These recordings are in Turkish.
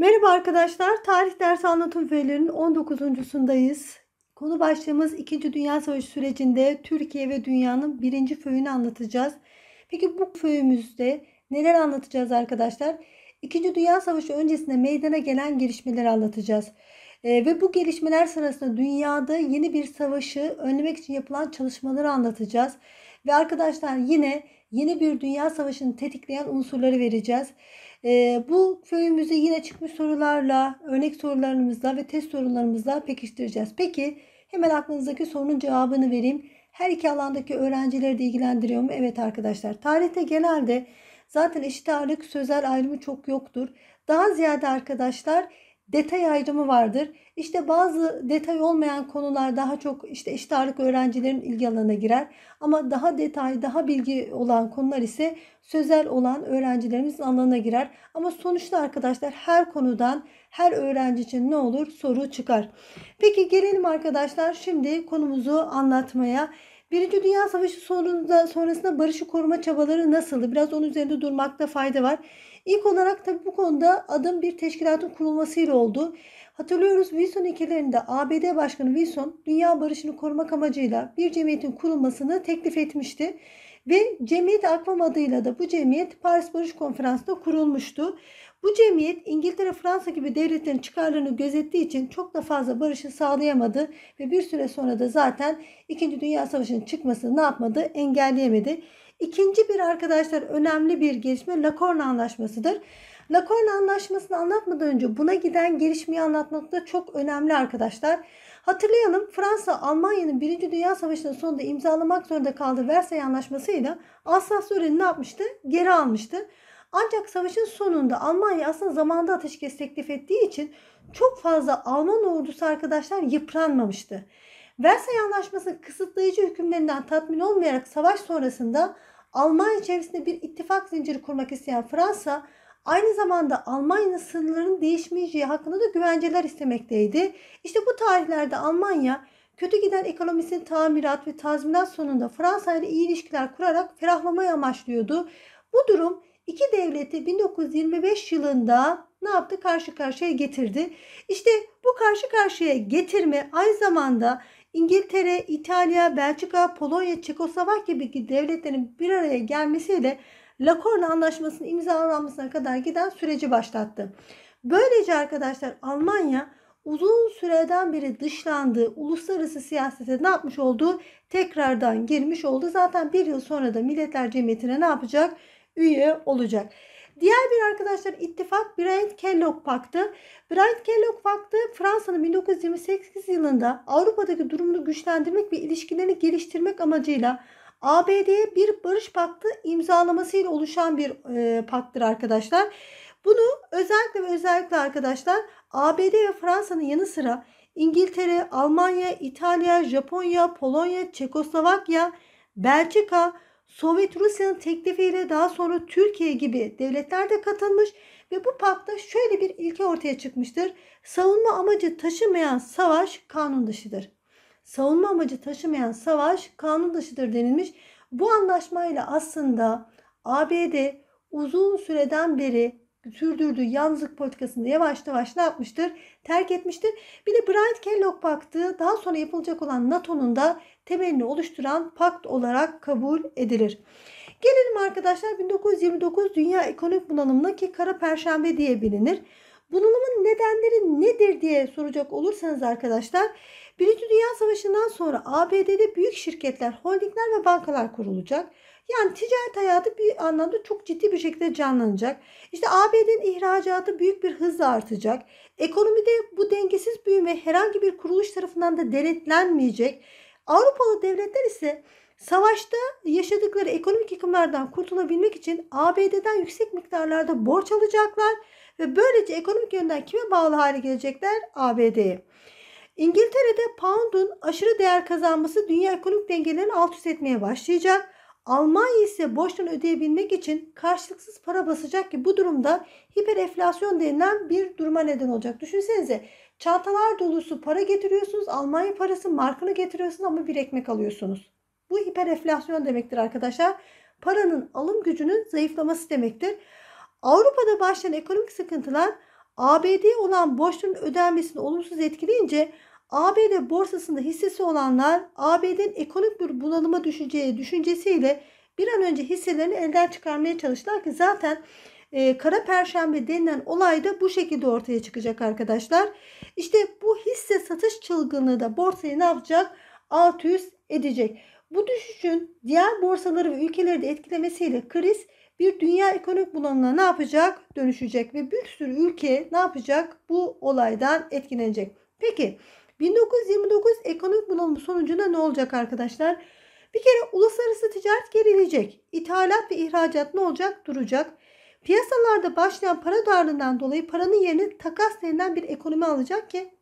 Merhaba arkadaşlar. Tarih dersi anlatım üyelerinin 19.sundayız. Konu başlığımız 2. Dünya Savaşı sürecinde Türkiye ve dünyanın birinci föyünü anlatacağız. Peki bu föyümüzde neler anlatacağız arkadaşlar? 2. Dünya Savaşı öncesinde meydana gelen gelişmeleri anlatacağız. E, ve bu gelişmeler sırasında dünyada yeni bir savaşı önlemek için yapılan çalışmaları anlatacağız. Ve arkadaşlar yine yeni bir dünya savaşını tetikleyen unsurları vereceğiz. E, bu köyümüzde yine çıkmış sorularla, örnek sorularımızla ve test sorularımızla pekiştireceğiz. Peki hemen aklınızdaki sorunun cevabını vereyim. Her iki alandaki öğrencileri de ilgilendiriyor mu? Evet arkadaşlar. Tarihte genelde zaten eşit ağırlık sözel ayrımı çok yoktur. Daha ziyade arkadaşlar detay ayrımı vardır. İşte bazı detay olmayan konular daha çok işte eşit öğrencilerin ilgi alanına girer. Ama daha detay, daha bilgi olan konular ise sözel olan öğrencilerimizin alanına girer. Ama sonuçta arkadaşlar her konudan her öğrenci için ne olur soru çıkar. Peki gelelim arkadaşlar şimdi konumuzu anlatmaya. Birinci Dünya Savaşı sonunda, sonrasında barışı koruma çabaları nasıldı? Biraz onun üzerinde durmakta fayda var. İlk olarak tabii bu konuda adım bir teşkilatın kurulmasıyla oldu. Hatırlıyoruz Wilson ilkelerinde ABD Başkanı Wilson dünya barışını korumak amacıyla bir cemiyetin kurulmasını teklif etmişti. Ve Cemiyet Akvam adıyla da bu cemiyet Paris Barış Konferansı'nda kurulmuştu. Bu cemiyet İngiltere, Fransa gibi devletlerin çıkarlarını gözettiği için çok da fazla barışı sağlayamadı ve bir süre sonra da zaten 2. Dünya Savaşı'nın çıkmasını ne yapmadı? Engelleyemedi. İkinci bir arkadaşlar önemli bir gelişme Lacorne Anlaşması'dır. Lacorne Anlaşması'nı anlatmadan önce buna giden gelişmeyi anlatmak da çok önemli arkadaşlar. Hatırlayalım Fransa Almanya'nın 1. Dünya Savaşı'nın sonunda imzalamak zorunda kaldığı Versay Anlaşması'yla Alsas Lorraine'i ne yapmıştı? Geri almıştı. Ancak savaşın sonunda Almanya aslında zamanda ateşkes teklif ettiği için çok fazla Alman ordusu arkadaşlar yıpranmamıştı. Versay Anlaşması'nın kısıtlayıcı hükümlerinden tatmin olmayarak savaş sonrasında Almanya içerisinde bir ittifak zinciri kurmak isteyen Fransa aynı zamanda Almanya sınırlarının değişmeyeceği hakkında da güvenceler istemekteydi. İşte bu tarihlerde Almanya kötü giden ekonomisinin tamirat ve tazminat sonunda Fransa ile iyi ilişkiler kurarak ferahlamayı amaçlıyordu. Bu durum iki devleti 1925 yılında ne yaptı? Karşı karşıya getirdi. İşte bu karşı karşıya getirme aynı zamanda İngiltere, İtalya, Belçika, Polonya, Çekoslovakya gibi devletlerin bir araya gelmesiyle Lakorna Anlaşması'nın imzalanmasına kadar giden süreci başlattı. Böylece arkadaşlar Almanya uzun süreden beri dışlandığı uluslararası siyasete ne yapmış olduğu tekrardan girmiş oldu. Zaten bir yıl sonra da Milletler Cemiyeti'ne ne yapacak? Üye olacak. Diğer bir arkadaşlar ittifak Brand-Kellogg Paktı. Brand-Kellogg Paktı Fransa'nın 1928 yılında Avrupa'daki durumunu güçlendirmek ve ilişkilerini geliştirmek amacıyla ABD'ye bir barış paktı imzalamasıyla oluşan bir e, pakttır arkadaşlar. Bunu özellikle ve özellikle arkadaşlar ABD ve Fransa'nın yanı sıra İngiltere, Almanya, İtalya, Japonya, Polonya, Çekoslovakya, Belçika, Sovyet Rusya'nın teklifiyle daha sonra Türkiye gibi devletler de katılmış ve bu pakta şöyle bir ilke ortaya çıkmıştır. Savunma amacı taşımayan savaş kanun dışıdır. Savunma amacı taşımayan savaş kanun dışıdır denilmiş. Bu anlaşmayla aslında ABD uzun süreden beri sürdürdüğü yalnızlık politikasını yavaş yavaş ne yapmıştır? Terk etmiştir. Bir de Bright Kellogg Paktı daha sonra yapılacak olan NATO'nun da temelini oluşturan pakt olarak kabul edilir. Gelelim arkadaşlar 1929 Dünya Ekonomik Bunalımına ki Kara Perşembe diye bilinir. Bunalımın nedenleri nedir diye soracak olursanız arkadaşlar Birinci Dünya Savaşı'ndan sonra ABD'de büyük şirketler, holdingler ve bankalar kurulacak. Yani ticaret hayatı bir anlamda çok ciddi bir şekilde canlanacak. İşte ABD'nin ihracatı büyük bir hızla artacak. Ekonomide bu dengesiz büyüme herhangi bir kuruluş tarafından da denetlenmeyecek. Avrupalı devletler ise Savaşta yaşadıkları ekonomik yıkımlardan kurtulabilmek için ABD'den yüksek miktarlarda borç alacaklar ve böylece ekonomik yönden kime bağlı hale gelecekler? ABD'ye. İngiltere'de pound'un aşırı değer kazanması dünya ekonomik dengelerini alt üst etmeye başlayacak. Almanya ise borçlarını ödeyebilmek için karşılıksız para basacak ki bu durumda hiper enflasyon denilen bir duruma neden olacak. Düşünsenize çantalar dolusu para getiriyorsunuz. Almanya parası markını getiriyorsunuz ama bir ekmek alıyorsunuz. Bu hiper demektir arkadaşlar. Paranın alım gücünün zayıflaması demektir. Avrupa'da başlayan ekonomik sıkıntılar ABD olan borçların ödenmesini olumsuz etkileyince ABD borsasında hissesi olanlar ABD'nin ekonomik bir bunalıma düşeceği düşüncesiyle bir an önce hisselerini elden çıkarmaya çalıştılar ki zaten e, kara perşembe denilen olay da bu şekilde ortaya çıkacak arkadaşlar. İşte bu hisse satış çılgınlığı da borsayı ne yapacak? Alt üst edecek. Bu düşüşün diğer borsaları ve ülkeleri de etkilemesiyle kriz bir dünya ekonomik bulanına ne yapacak? Dönüşecek ve bir sürü ülke ne yapacak? Bu olaydan etkilenecek. Peki 1929 ekonomik bunalım sonucunda ne olacak arkadaşlar? Bir kere uluslararası ticaret gerilecek. İthalat ve ihracat ne olacak? Duracak. Piyasalarda başlayan para darlığından dolayı paranın yerini takas denilen bir ekonomi alacak ki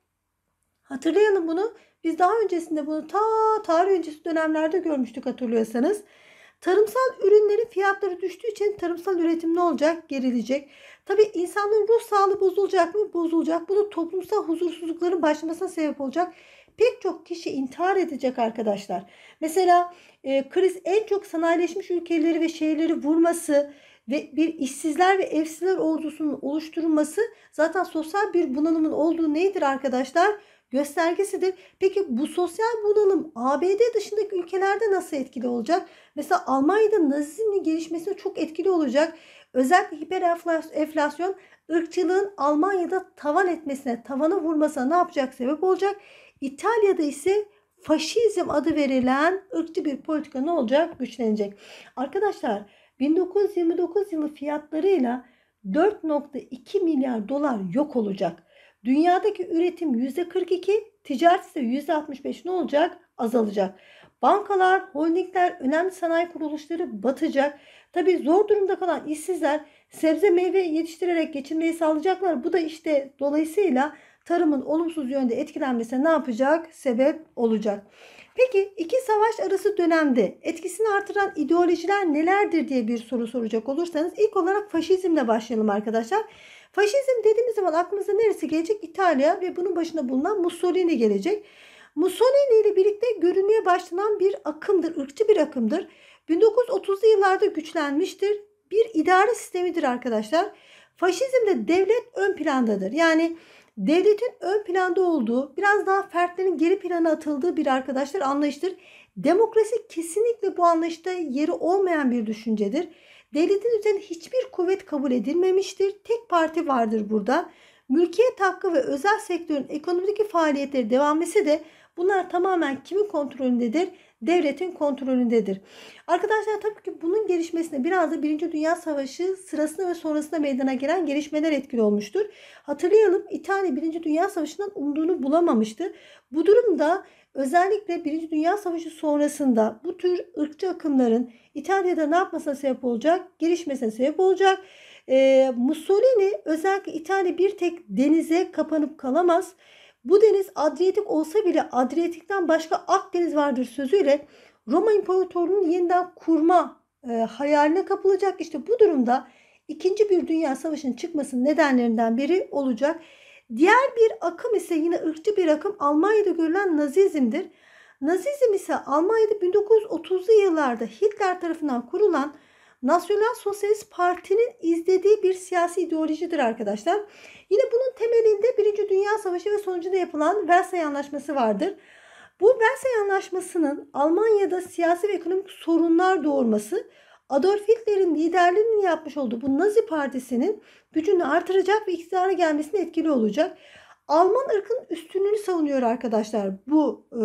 hatırlayalım bunu. Biz daha öncesinde bunu ta tarih öncesi dönemlerde görmüştük hatırlıyorsanız. Tarımsal ürünlerin fiyatları düştüğü için tarımsal üretim ne olacak? Gerilecek. Tabi insanların ruh sağlığı bozulacak mı? Bozulacak. Bu da toplumsal huzursuzlukların başlamasına sebep olacak. Pek çok kişi intihar edecek arkadaşlar. Mesela e, kriz en çok sanayileşmiş ülkeleri ve şehirleri vurması, ve bir işsizler ve evsizler ordusunun oluşturulması zaten sosyal bir bunalımın olduğu nedir arkadaşlar? göstergesidir. Peki bu sosyal bunalım ABD dışındaki ülkelerde nasıl etkili olacak? Mesela Almanya'da nazizmin gelişmesine çok etkili olacak. Özellikle hiper hiperenflasyon ırkçılığın Almanya'da tavan etmesine, tavana vurmasına ne yapacak sebep olacak? İtalya'da ise faşizm adı verilen ırkçı bir politika ne olacak? Güçlenecek. Arkadaşlar 1929 yılı fiyatlarıyla 4.2 milyar dolar yok olacak. Dünyadaki üretim %42, ticaret ise %65 ne olacak? Azalacak. Bankalar, holdingler, önemli sanayi kuruluşları batacak. Tabi zor durumda kalan işsizler sebze meyve yetiştirerek geçinmeyi sağlayacaklar. Bu da işte dolayısıyla tarımın olumsuz yönde etkilenmesine ne yapacak? Sebep olacak. Peki iki savaş arası dönemde etkisini artıran ideolojiler nelerdir diye bir soru soracak olursanız ilk olarak faşizmle başlayalım arkadaşlar. Faşizm dediğimiz zaman aklımıza neresi gelecek? İtalya ve bunun başında bulunan Mussolini gelecek. Mussolini ile birlikte görünmeye başlanan bir akımdır, ırkçı bir akımdır. 1930'lu yıllarda güçlenmiştir. Bir idare sistemidir arkadaşlar. Faşizmde devlet ön plandadır. Yani devletin ön planda olduğu, biraz daha fertlerin geri plana atıldığı bir arkadaşlar anlayıştır. Demokrasi kesinlikle bu anlayışta yeri olmayan bir düşüncedir. Devletin üzerine hiçbir kuvvet kabul edilmemiştir. Tek parti vardır burada. Mülkiyet hakkı ve özel sektörün ekonomideki faaliyetleri devam etse de bunlar tamamen kimin kontrolündedir? Devletin kontrolündedir. Arkadaşlar tabii ki bunun gelişmesine biraz da 1. Dünya Savaşı sırasında ve sonrasında meydana gelen gelişmeler etkili olmuştur. Hatırlayalım İtalya 1. Dünya Savaşı'ndan umduğunu bulamamıştı. Bu durumda Özellikle Birinci Dünya Savaşı sonrasında bu tür ırkçı akımların İtalya'da ne yapmasına sebep olacak? Gelişmesine sebep olacak. E, Mussolini özellikle İtalya bir tek denize kapanıp kalamaz. Bu deniz Adriyatik olsa bile Adriyatik'ten başka Akdeniz vardır sözüyle Roma İmparatorluğu'nun yeniden kurma e, hayaline kapılacak. İşte bu durumda İkinci bir Dünya Savaşı'nın çıkmasının nedenlerinden biri olacak. Diğer bir akım ise yine ırkçı bir akım Almanya'da görülen Nazizm'dir. Nazizm ise Almanya'da 1930'lu yıllarda Hitler tarafından kurulan Nasyonal Sosyalist Parti'nin izlediği bir siyasi ideolojidir arkadaşlar. Yine bunun temelinde Birinci Dünya Savaşı ve sonucunda yapılan Versay Anlaşması vardır. Bu Versay Anlaşması'nın Almanya'da siyasi ve ekonomik sorunlar doğurması, Adolf Hitler'in liderliğini yapmış olduğu bu Nazi Partisi'nin gücünü artıracak ve iktidara gelmesine etkili olacak. Alman ırkın üstünlüğünü savunuyor arkadaşlar bu e,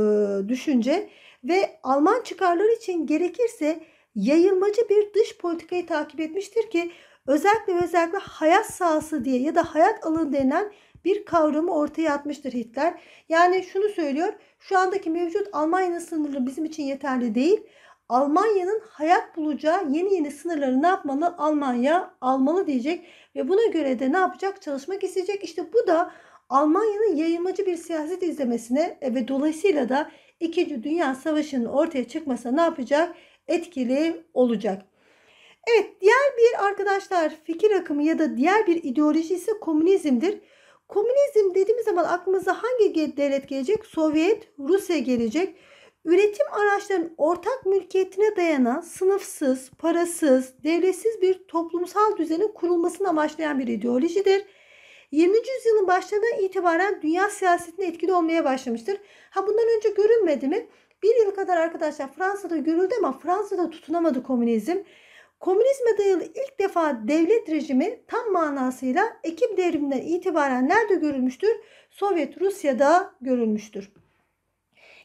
düşünce ve Alman çıkarları için gerekirse yayılmacı bir dış politikayı takip etmiştir ki özellikle özellikle hayat sahası diye ya da hayat alanı denen bir kavramı ortaya atmıştır Hitler. Yani şunu söylüyor şu andaki mevcut Almanya sınırları bizim için yeterli değil Almanya'nın hayat bulacağı yeni yeni sınırları ne yapmalı? Almanya almalı diyecek ve buna göre de ne yapacak? Çalışmak isteyecek. İşte bu da Almanya'nın yayılmacı bir siyaset izlemesine e, ve dolayısıyla da 2. Dünya Savaşı'nın ortaya çıkmasına ne yapacak? Etkili olacak. Evet diğer bir arkadaşlar fikir akımı ya da diğer bir ideoloji ise komünizmdir. Komünizm dediğimiz zaman aklımıza hangi devlet gelecek? Sovyet, Rusya gelecek. Üretim araçlarının ortak mülkiyetine dayanan sınıfsız, parasız, devletsiz bir toplumsal düzenin kurulmasını amaçlayan bir ideolojidir. 20. yüzyılın başlarından itibaren dünya siyasetine etkili olmaya başlamıştır. Ha bundan önce görünmedi mi? Bir yıl kadar arkadaşlar Fransa'da görüldü ama Fransa'da tutunamadı komünizm. Komünizme dayalı ilk defa devlet rejimi tam manasıyla Ekim devriminden itibaren nerede görülmüştür? Sovyet Rusya'da görülmüştür.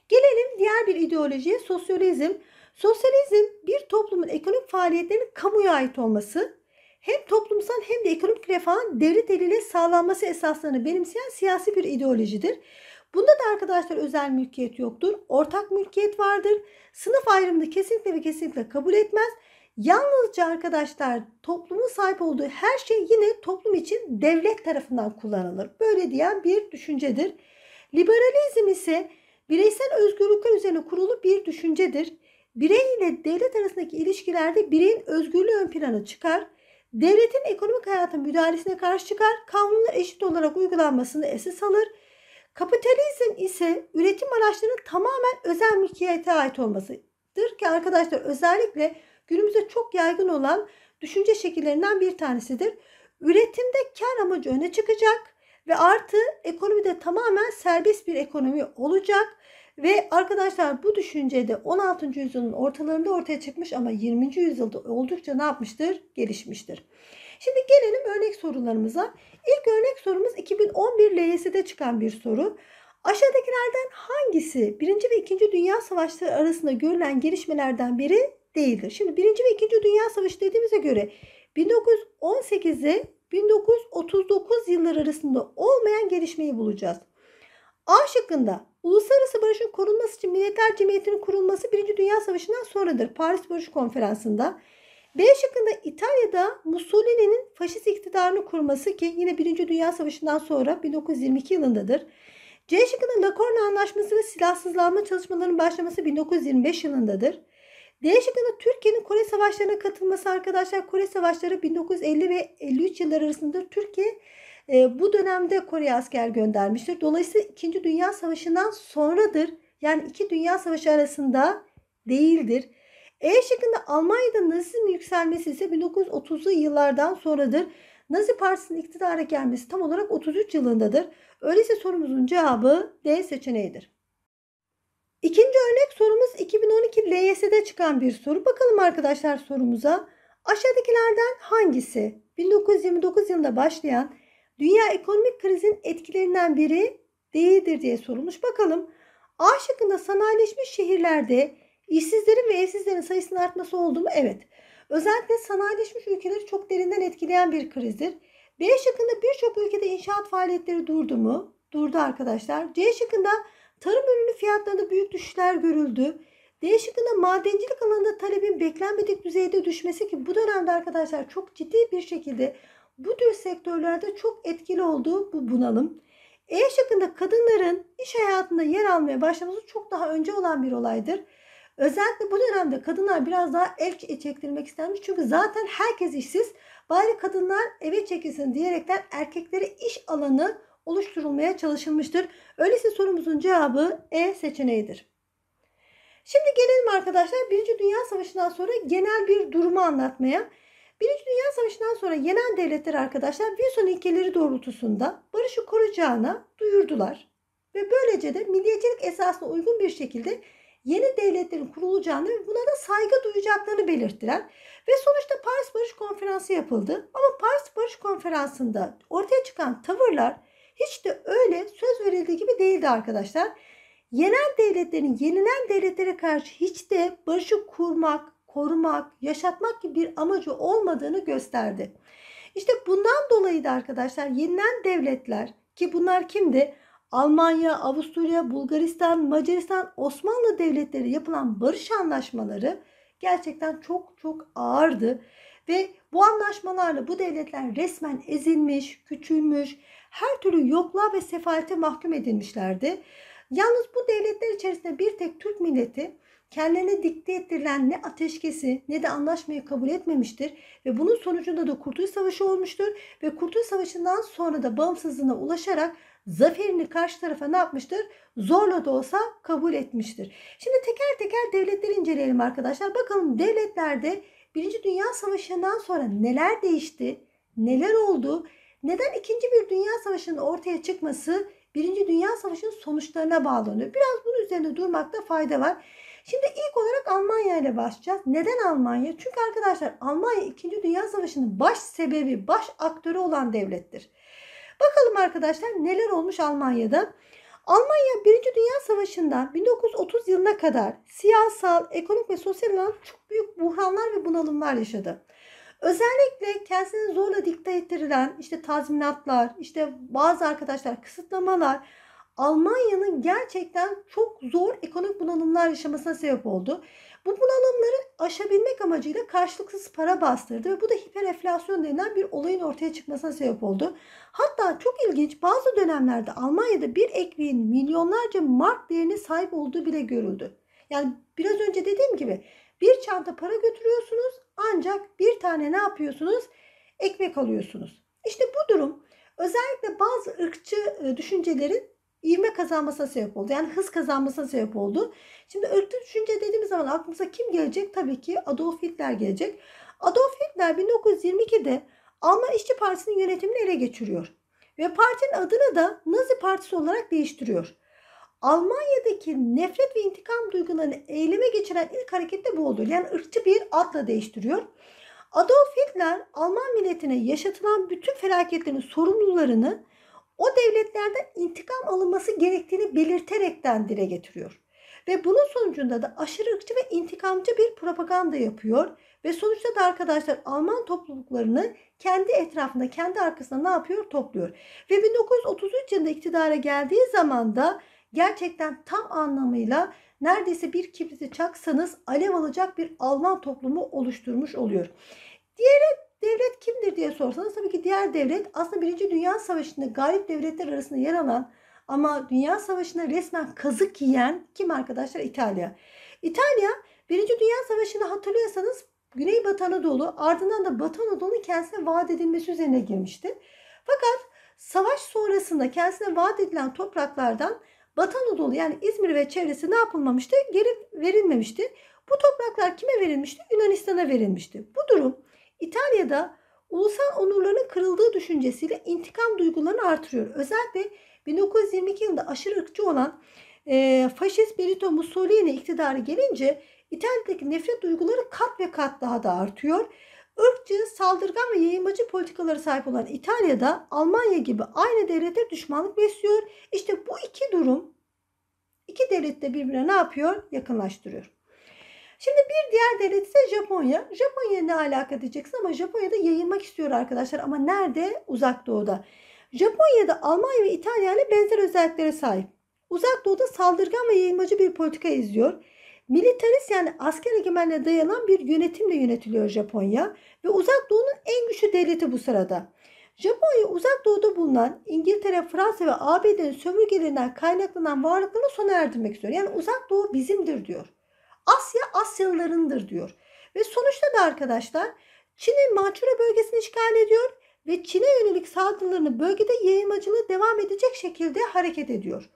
Gelelim diğer bir ideolojiye sosyalizm. Sosyalizm bir toplumun ekonomik faaliyetlerinin kamuya ait olması, hem toplumsal hem de ekonomik refahın devlet eliyle sağlanması esaslarını benimseyen siyasi bir ideolojidir. Bunda da arkadaşlar özel mülkiyet yoktur. Ortak mülkiyet vardır. Sınıf ayrımını kesinlikle ve kesinlikle kabul etmez. Yalnızca arkadaşlar toplumun sahip olduğu her şey yine toplum için devlet tarafından kullanılır. Böyle diyen bir düşüncedir. Liberalizm ise Bireysel özgürlükler üzerine kurulu bir düşüncedir. Birey ile devlet arasındaki ilişkilerde bireyin özgürlüğü ön plana çıkar. Devletin ekonomik hayatın müdahalesine karşı çıkar. Kanunlar eşit olarak uygulanmasını esas alır. Kapitalizm ise üretim araçlarının tamamen özel mülkiyete ait olmasıdır ki arkadaşlar özellikle günümüzde çok yaygın olan düşünce şekillerinden bir tanesidir. Üretimde kar amacı öne çıkacak ve artı ekonomide tamamen serbest bir ekonomi olacak. Ve arkadaşlar bu düşünce de 16. yüzyılın ortalarında ortaya çıkmış ama 20. yüzyılda oldukça ne yapmıştır? Gelişmiştir. Şimdi gelelim örnek sorularımıza. İlk örnek sorumuz 2011 LYS'de çıkan bir soru. Aşağıdakilerden hangisi 1. ve 2. Dünya Savaşları arasında görülen gelişmelerden biri değildir? Şimdi 1. ve 2. Dünya Savaşı dediğimize göre 1918'e 1939 yılları arasında olmayan gelişmeyi bulacağız. A şıkkında Uluslararası barışın korunması için Milletler Cemiyeti'nin kurulması 1. Dünya Savaşı'ndan sonradır Paris Barış Konferansı'nda. B şıkkında İtalya'da Mussolini'nin faşist iktidarını kurması ki yine 1. Dünya Savaşı'ndan sonra 1922 yılındadır. C şıkkında Lacorne Anlaşması ve silahsızlanma çalışmalarının başlaması 1925 yılındadır. D şıkkında Türkiye'nin Kore Savaşları'na katılması arkadaşlar Kore Savaşları 1950 ve 53 yılları arasında Türkiye e, bu dönemde Kore asker göndermiştir. Dolayısıyla 2. Dünya Savaşı'ndan sonradır. Yani iki dünya savaşı arasında değildir. E şıkkında Almanya'da Nazizm yükselmesi ise 1930'lu yıllardan sonradır. Nazi Partisi'nin iktidara gelmesi tam olarak 33 yılındadır. Öyleyse sorumuzun cevabı D seçeneğidir. İkinci örnek sorumuz 2012 LYS'de çıkan bir soru. Bakalım arkadaşlar sorumuza. Aşağıdakilerden hangisi 1929 yılında başlayan dünya ekonomik krizin etkilerinden biri değildir diye sorulmuş. Bakalım A şıkkında sanayileşmiş şehirlerde işsizlerin ve evsizlerin sayısının artması oldu mu? Evet. Özellikle sanayileşmiş ülkeleri çok derinden etkileyen bir krizdir. B şıkkında birçok ülkede inşaat faaliyetleri durdu mu? Durdu arkadaşlar. C şıkkında tarım ürünü fiyatlarında büyük düşüşler görüldü. D şıkkında madencilik alanında talebin beklenmedik düzeyde düşmesi ki bu dönemde arkadaşlar çok ciddi bir şekilde bu tür sektörlerde çok etkili olduğu bu bunalım. E şıkkında kadınların iş hayatında yer almaya başlaması çok daha önce olan bir olaydır. Özellikle bu dönemde kadınlar biraz daha el çektirmek istenmiş. Çünkü zaten herkes işsiz. Bari kadınlar eve çekilsin diyerekten erkeklere iş alanı oluşturulmaya çalışılmıştır. Öyleyse sorumuzun cevabı E seçeneğidir. Şimdi gelelim arkadaşlar Birinci Dünya Savaşı'ndan sonra genel bir durumu anlatmaya. Birinci Dünya Savaşı'ndan sonra yenen devletler arkadaşlar Wilson ilkeleri doğrultusunda barışı koruyacağına duyurdular. Ve böylece de milliyetçilik esasına uygun bir şekilde yeni devletlerin kurulacağını ve buna da saygı duyacaklarını belirttiler. Ve sonuçta Paris Barış Konferansı yapıldı. Ama Paris Barış Konferansı'nda ortaya çıkan tavırlar hiç de öyle söz verildiği gibi değildi arkadaşlar. Yenen devletlerin yenilen devletlere karşı hiç de barışı kurmak, korumak, yaşatmak gibi bir amacı olmadığını gösterdi. İşte bundan dolayı da arkadaşlar yeniden devletler ki bunlar kimdi? Almanya, Avusturya, Bulgaristan, Macaristan, Osmanlı devletleri yapılan barış anlaşmaları gerçekten çok çok ağırdı. Ve bu anlaşmalarla bu devletler resmen ezilmiş, küçülmüş, her türlü yokluğa ve sefalete mahkum edilmişlerdi. Yalnız bu devletler içerisinde bir tek Türk milleti kendine dikte ettirilen ne ateşkesi ne de anlaşmayı kabul etmemiştir ve bunun sonucunda da Kurtuluş Savaşı olmuştur ve Kurtuluş Savaşı'ndan sonra da bağımsızlığına ulaşarak zaferini karşı tarafa ne yapmıştır? Zorla da olsa kabul etmiştir. Şimdi teker teker devletleri inceleyelim arkadaşlar. Bakalım devletlerde Birinci Dünya Savaşı'ndan sonra neler değişti? Neler oldu? Neden ikinci bir Dünya Savaşı'nın ortaya çıkması Birinci Dünya Savaşı'nın sonuçlarına bağlanıyor? Biraz bunun üzerinde durmakta fayda var. Şimdi ilk olarak Almanya ile başlayacağız. Neden Almanya? Çünkü arkadaşlar Almanya 2. Dünya Savaşı'nın baş sebebi, baş aktörü olan devlettir. Bakalım arkadaşlar neler olmuş Almanya'da. Almanya 1. Dünya Savaşı'ndan 1930 yılına kadar siyasal, ekonomik ve sosyal olarak çok büyük buhranlar ve bunalımlar yaşadı. Özellikle kendisini zorla dikte ettirilen işte tazminatlar, işte bazı arkadaşlar kısıtlamalar Almanya'nın gerçekten çok zor ekonomik bunalımlar yaşamasına sebep oldu. Bu bunalımları aşabilmek amacıyla karşılıksız para bastırdı ve bu da hiperenflasyon denilen bir olayın ortaya çıkmasına sebep oldu. Hatta çok ilginç bazı dönemlerde Almanya'da bir ekmeğin milyonlarca mark değerine sahip olduğu bile görüldü. Yani biraz önce dediğim gibi bir çanta para götürüyorsunuz ancak bir tane ne yapıyorsunuz? Ekmek alıyorsunuz. İşte bu durum özellikle bazı ırkçı e, düşüncelerin ivme kazanmasına sebep oldu. Yani hız kazanmasına sebep oldu. Şimdi ırkçı düşünce dediğimiz zaman aklımıza kim gelecek? Tabii ki Adolf Hitler gelecek. Adolf Hitler 1922'de Alman İşçi Partisi'nin yönetimini ele geçiriyor. Ve partinin adını da Nazi Partisi olarak değiştiriyor. Almanya'daki nefret ve intikam duygularını eyleme geçiren ilk hareket de bu oldu. Yani ırkçı bir adla değiştiriyor. Adolf Hitler Alman milletine yaşatılan bütün felaketlerin sorumlularını o devletlerden intikam alınması gerektiğini belirterekten dile getiriyor. Ve bunun sonucunda da aşırı ırkçı ve intikamcı bir propaganda yapıyor. Ve sonuçta da arkadaşlar Alman topluluklarını kendi etrafında, kendi arkasında ne yapıyor? Topluyor. Ve 1933 yılında iktidara geldiği zaman da gerçekten tam anlamıyla neredeyse bir kibriti çaksanız alev alacak bir Alman toplumu oluşturmuş oluyor. Diğeri Devlet kimdir diye sorsanız tabii ki diğer devlet aslında Birinci Dünya Savaşı'nda galip devletler arasında yer alan ama Dünya Savaşı'na resmen kazık yiyen kim arkadaşlar? İtalya. İtalya Birinci Dünya Savaşı'nı hatırlıyorsanız Güneybatı Anadolu ardından da Batı Anadolu kendisine vaat edilmesi üzerine girmişti. Fakat savaş sonrasında kendisine vaat edilen topraklardan Batı Anadolu yani İzmir ve çevresi ne yapılmamıştı? Geri verilmemişti. Bu topraklar kime verilmişti? Yunanistan'a verilmişti. Bu İtalya'da ulusal onurların kırıldığı düşüncesiyle intikam duygularını artırıyor. Özellikle 1922 yılında aşırı ırkçı olan e, faşist Benito Mussolini iktidarı gelince İtalya'daki nefret duyguları kat ve kat daha da artıyor. Irkçı, saldırgan ve yayılmacı politikaları sahip olan İtalya'da Almanya gibi aynı devlete düşmanlık besliyor. İşte bu iki durum iki devlette birbirine ne yapıyor? Yakınlaştırıyor. Şimdi bir diğer devlet ise Japonya. Japonya ne alaka diyeceksin ama Japonya'da yayılmak istiyor arkadaşlar ama nerede? Uzak Doğu'da. Japonya'da Almanya ve İtalya ile benzer özelliklere sahip. Uzak Doğu'da saldırgan ve yayılmacı bir politika izliyor. Militarist yani asker egemenliğe dayanan bir yönetimle yönetiliyor Japonya ve Uzak Doğu'nun en güçlü devleti bu sırada. Japonya uzak doğuda bulunan İngiltere, Fransa ve ABD'nin sömürgelerinden kaynaklanan varlıklarını sona erdirmek istiyor. Yani uzak doğu bizimdir diyor. Asya Asyalılarındır diyor. Ve sonuçta da arkadaşlar Çin'in Mançura bölgesini işgal ediyor ve Çin'e yönelik saldırılarını bölgede yayılmacılığı devam edecek şekilde hareket ediyor.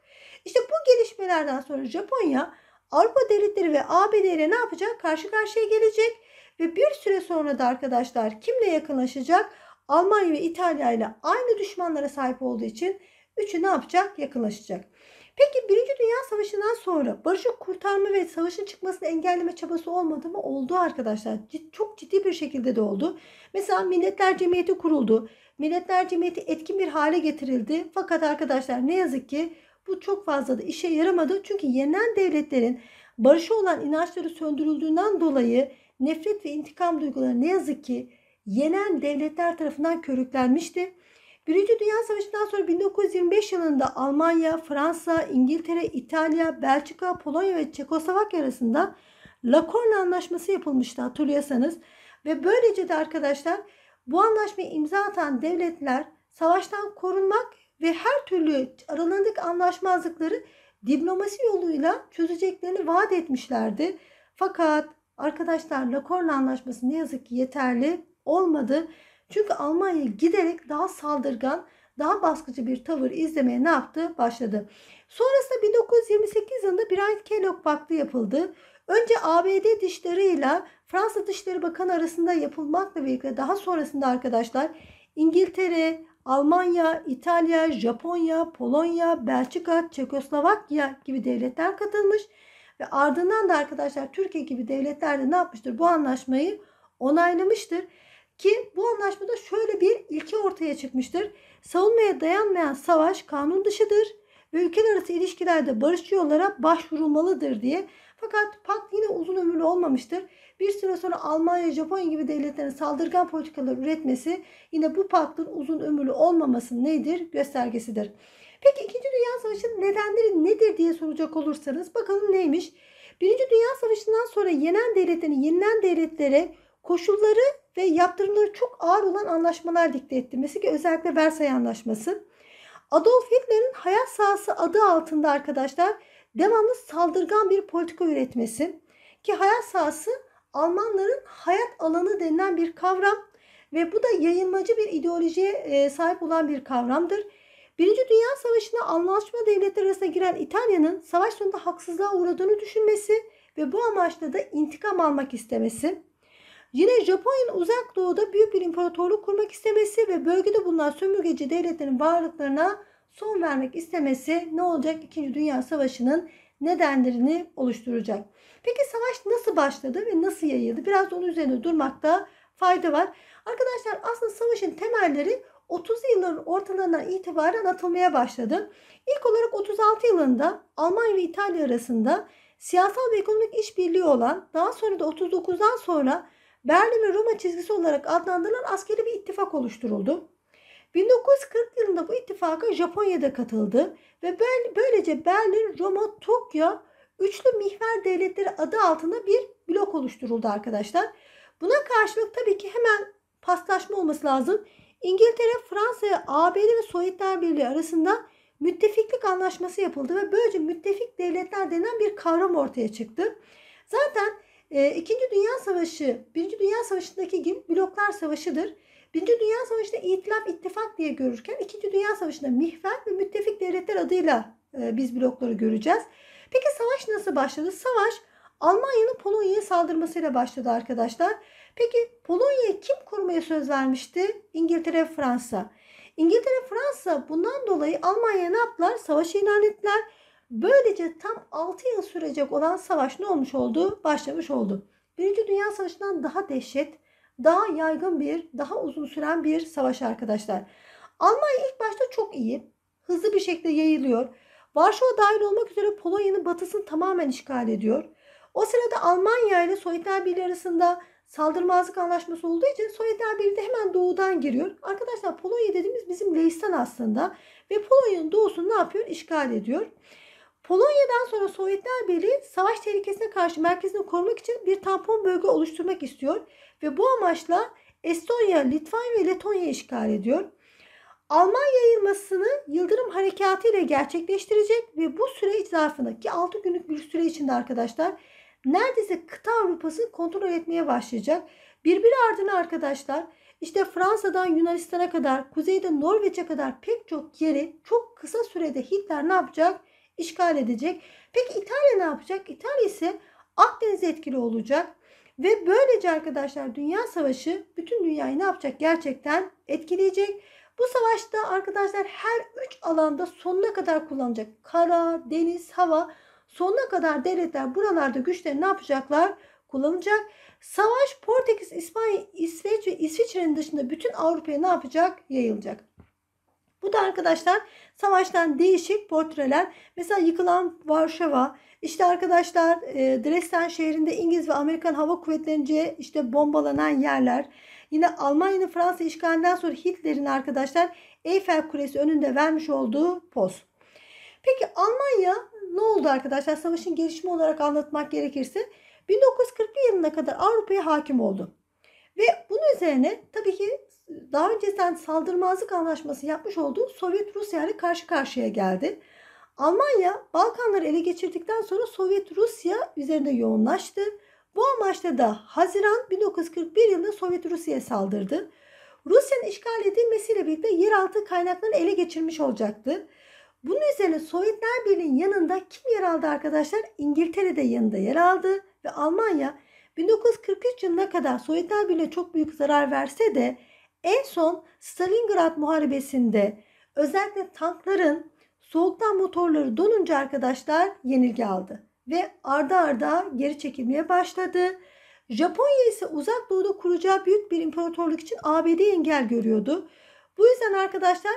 İşte bu gelişmelerden sonra Japonya Avrupa devletleri ve ABD ile ne yapacak? Karşı karşıya gelecek ve bir süre sonra da arkadaşlar kimle yakınlaşacak? Almanya ve İtalya ile aynı düşmanlara sahip olduğu için üçü ne yapacak? Yakınlaşacak. Peki Birinci Dünya Savaşı'ndan sonra barışı kurtarma ve savaşın çıkmasını engelleme çabası olmadı mı? Oldu arkadaşlar. Çok ciddi bir şekilde de oldu. Mesela Milletler Cemiyeti kuruldu. Milletler Cemiyeti etkin bir hale getirildi. Fakat arkadaşlar ne yazık ki bu çok fazla da işe yaramadı. Çünkü yenen devletlerin barışı olan inançları söndürüldüğünden dolayı nefret ve intikam duyguları ne yazık ki yenen devletler tarafından körüklenmişti. Birinci Dünya Savaşı'ndan sonra 1925 yılında Almanya, Fransa, İngiltere, İtalya, Belçika, Polonya ve Çekoslovakya arasında Lakorna Anlaşması yapılmıştı hatırlıyorsanız. Ve böylece de arkadaşlar bu anlaşmayı imza atan devletler savaştan korunmak ve her türlü aralarındaki anlaşmazlıkları diplomasi yoluyla çözeceklerini vaat etmişlerdi. Fakat arkadaşlar Lakorna Anlaşması ne yazık ki yeterli olmadı. Çünkü Almanya giderek daha saldırgan, daha baskıcı bir tavır izlemeye ne yaptı? Başladı. Sonrasında 1928 yılında Brand-Kellogg Paktı yapıldı. Önce ABD Dışişleri ile Fransa Dışişleri Bakanı arasında yapılmakla birlikte daha sonrasında arkadaşlar İngiltere, Almanya, İtalya, Japonya, Polonya, Belçika, Çekoslovakya gibi devletler katılmış ve ardından da arkadaşlar Türkiye gibi devletler de ne yapmıştır? Bu anlaşmayı onaylamıştır. Ki bu anlaşmada şöyle bir ilke ortaya çıkmıştır. Savunmaya dayanmayan savaş kanun dışıdır ve ülkeler arası ilişkilerde barışçı yollara başvurulmalıdır diye. Fakat pakt yine uzun ömürlü olmamıştır. Bir süre sonra Almanya, Japonya gibi devletlerin saldırgan politikalar üretmesi yine bu paktın uzun ömürlü olmamasının nedir? Göstergesidir. Peki 2. Dünya Savaşı'nın nedenleri nedir diye soracak olursanız bakalım neymiş? Birinci Dünya Savaşı'ndan sonra yenen devletlerin yenilen devletlere koşulları ve yaptırımları çok ağır olan anlaşmalar dikte etti. Mesela ki özellikle Versay Anlaşması. Adolf Hitler'in hayat sahası adı altında arkadaşlar devamlı saldırgan bir politika üretmesi ki hayat sahası Almanların hayat alanı denilen bir kavram ve bu da yayılmacı bir ideolojiye e, sahip olan bir kavramdır. Birinci Dünya Savaşı'nda anlaşma devletleri arasına giren İtalya'nın savaş sonunda haksızlığa uğradığını düşünmesi ve bu amaçla da intikam almak istemesi. Yine Japonya'nın uzak doğuda büyük bir imparatorluk kurmak istemesi ve bölgede bulunan sömürgeci devletlerin varlıklarına son vermek istemesi ne olacak? İkinci Dünya Savaşı'nın nedenlerini oluşturacak. Peki savaş nasıl başladı ve nasıl yayıldı? Biraz da onun üzerinde durmakta fayda var. Arkadaşlar aslında savaşın temelleri 30 yılların ortalarından itibaren atılmaya başladı. İlk olarak 36 yılında Almanya ve İtalya arasında siyasal ve ekonomik işbirliği olan daha sonra da 39'dan sonra Berlin ve Roma çizgisi olarak adlandırılan askeri bir ittifak oluşturuldu. 1940 yılında bu ittifaka Japonya'da katıldı ve böylece Berlin, Roma, Tokyo üçlü mihver devletleri adı altında bir blok oluşturuldu arkadaşlar. Buna karşılık tabii ki hemen paslaşma olması lazım. İngiltere, Fransa, ABD ve Sovyetler Birliği arasında müttefiklik anlaşması yapıldı ve böylece müttefik devletler denen bir kavram ortaya çıktı. Zaten ee, İkinci Dünya Savaşı, Birinci Dünya Savaşı'ndaki gibi bloklar savaşıdır. Birinci Dünya Savaşı'nda itilaf, ittifak diye görürken İkinci Dünya Savaşı'nda mihvak ve müttefik devletler adıyla e, biz blokları göreceğiz. Peki savaş nasıl başladı? Savaş Almanya'nın Polonya'ya saldırmasıyla başladı arkadaşlar. Peki Polonya'yı kim korumaya söz vermişti? İngiltere, Fransa. İngiltere, Fransa bundan dolayı Almanya ne yaptılar? Savaşı ilan ettiler. Böylece tam 6 yıl sürecek olan savaş ne olmuş oldu? Başlamış oldu. Birinci Dünya Savaşı'ndan daha dehşet, daha yaygın bir, daha uzun süren bir savaş arkadaşlar. Almanya ilk başta çok iyi. Hızlı bir şekilde yayılıyor. Varşova dahil olmak üzere Polonya'nın batısını tamamen işgal ediyor. O sırada Almanya ile Sovyetler Birliği arasında saldırmazlık anlaşması olduğu için Sovyetler Birliği de hemen doğudan giriyor. Arkadaşlar Polonya dediğimiz bizim Leistan aslında ve Polonya'nın doğusunu ne yapıyor? İşgal ediyor. Polonya'dan sonra Sovyetler Birliği savaş tehlikesine karşı merkezini korumak için bir tampon bölge oluşturmak istiyor ve bu amaçla Estonya, Litvanya ve Letonya işgal ediyor. Alman yayılmasını Yıldırım Harekatı ile gerçekleştirecek ve bu süre zarfında ki 6 günlük bir süre içinde arkadaşlar neredeyse kıta Avrupa'sı kontrol etmeye başlayacak. Birbiri ardına arkadaşlar işte Fransa'dan Yunanistan'a kadar, kuzeyde Norveç'e kadar pek çok yeri çok kısa sürede Hitler ne yapacak? işgal edecek. Peki İtalya ne yapacak? İtalya ise Akdeniz etkili olacak. Ve böylece arkadaşlar Dünya Savaşı bütün dünyayı ne yapacak? Gerçekten etkileyecek. Bu savaşta arkadaşlar her üç alanda sonuna kadar kullanacak. Kara, deniz, hava sonuna kadar devletler buralarda güçlerini ne yapacaklar? Kullanacak. Savaş Portekiz, İspanya, İsveç ve İsviçre'nin dışında bütün Avrupa'ya ne yapacak? Yayılacak. Bu da arkadaşlar savaştan değişik portreler. Mesela yıkılan Varşova, İşte arkadaşlar e, Dresden şehrinde İngiliz ve Amerikan hava kuvvetlerince işte bombalanan yerler. Yine Almanya'nın Fransa işgalinden sonra Hitler'in arkadaşlar Eiffel Kulesi önünde vermiş olduğu poz. Peki Almanya ne oldu arkadaşlar? Savaşın gelişimi olarak anlatmak gerekirse 1940'lı yılına kadar Avrupa'ya hakim oldu. Ve bunun üzerine tabii ki daha önceden saldırmazlık anlaşması yapmış olduğu Sovyet Rusya ile karşı karşıya geldi. Almanya Balkanları ele geçirdikten sonra Sovyet Rusya üzerinde yoğunlaştı. Bu amaçla da Haziran 1941 yılında Sovyet Rusya'ya saldırdı. Rusya'nın işgal edilmesiyle birlikte yeraltı kaynaklarını ele geçirmiş olacaktı. Bunun üzerine Sovyetler Birliği'nin yanında kim yer aldı arkadaşlar? İngiltere de yanında yer aldı ve Almanya 1943 yılına kadar Sovyetler Birliği'ne çok büyük zarar verse de en son Stalingrad Muharebesi'nde özellikle tankların soğuktan motorları donunca arkadaşlar yenilgi aldı ve arda arda geri çekilmeye başladı. Japonya ise uzak doğuda kuracağı büyük bir imparatorluk için ABD engel görüyordu. Bu yüzden arkadaşlar